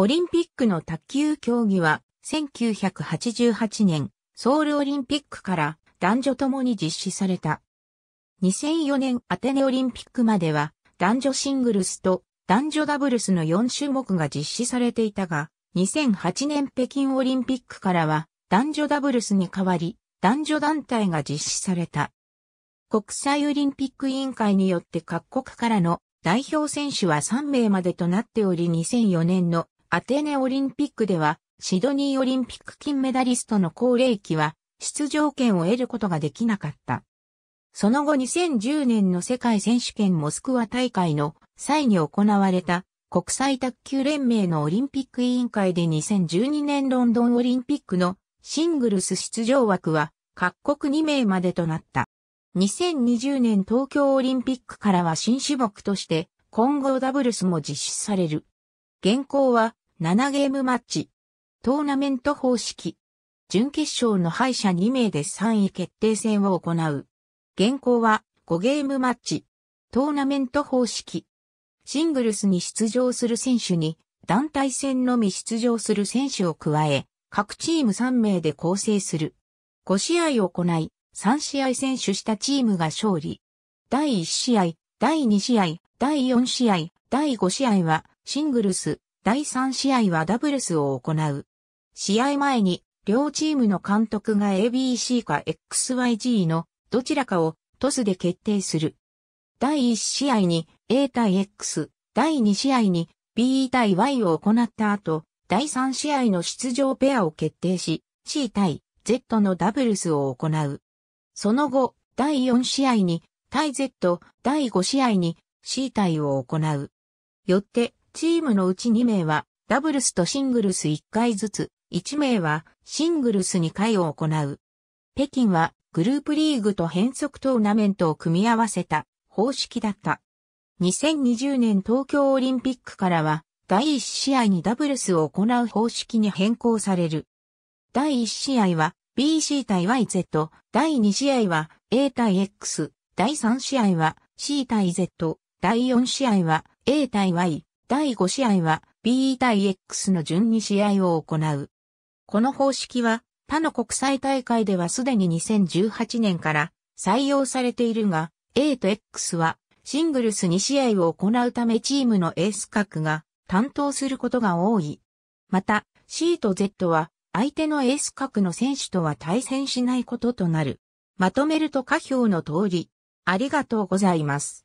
オリンピックの卓球競技は、1988年、ソウルオリンピックから男女ともに実施された。2004年アテネオリンピックまでは、男女シングルスと男女ダブルスの4種目が実施されていたが、2008年北京オリンピックからは、男女ダブルスに代わり、男女団体が実施された。国際オリンピック委員会によって各国からの代表選手は3名までとなっており2004年のアテネオリンピックでは、シドニーオリンピック金メダリストの高齢期は、出場権を得ることができなかった。その後2010年の世界選手権モスクワ大会の際に行われた国際卓球連盟のオリンピック委員会で2012年ロンドンオリンピックのシングルス出場枠は各国2名までとなった。2020年東京オリンピックからは新種目として混合ダブルスも実施される。現行は7ゲームマッチ。トーナメント方式。準決勝の敗者2名で3位決定戦を行う。現行は5ゲームマッチ。トーナメント方式。シングルスに出場する選手に、団体戦のみ出場する選手を加え、各チーム3名で構成する。5試合を行い、3試合選手したチームが勝利。第1試合、第2試合、第4試合、第5試合は、シングルス、第3試合はダブルスを行う。試合前に、両チームの監督が ABC か XYG のどちらかをトスで決定する。第1試合に A 対 X、第2試合に B 対 Y を行った後、第3試合の出場ペアを決定し、C 対 Z のダブルスを行う。その後、第4試合に対 Z、第5試合に C 対を行う。よって、チームのうち2名はダブルスとシングルス1回ずつ、1名はシングルス2回を行う。北京はグループリーグと変則トーナメントを組み合わせた方式だった。2020年東京オリンピックからは第1試合にダブルスを行う方式に変更される。第1試合は BC 対 YZ、第2試合は A 対 X、第3試合は C 対 Z、第4試合は A 対 Y、第5試合は BE 対 X の順に試合を行う。この方式は他の国際大会ではすでに2018年から採用されているが、A と X はシングルス2試合を行うためチームのエース格が担当することが多い。また、C と Z は相手のエース格の選手とは対戦しないこととなる。まとめると下表の通り、ありがとうございます。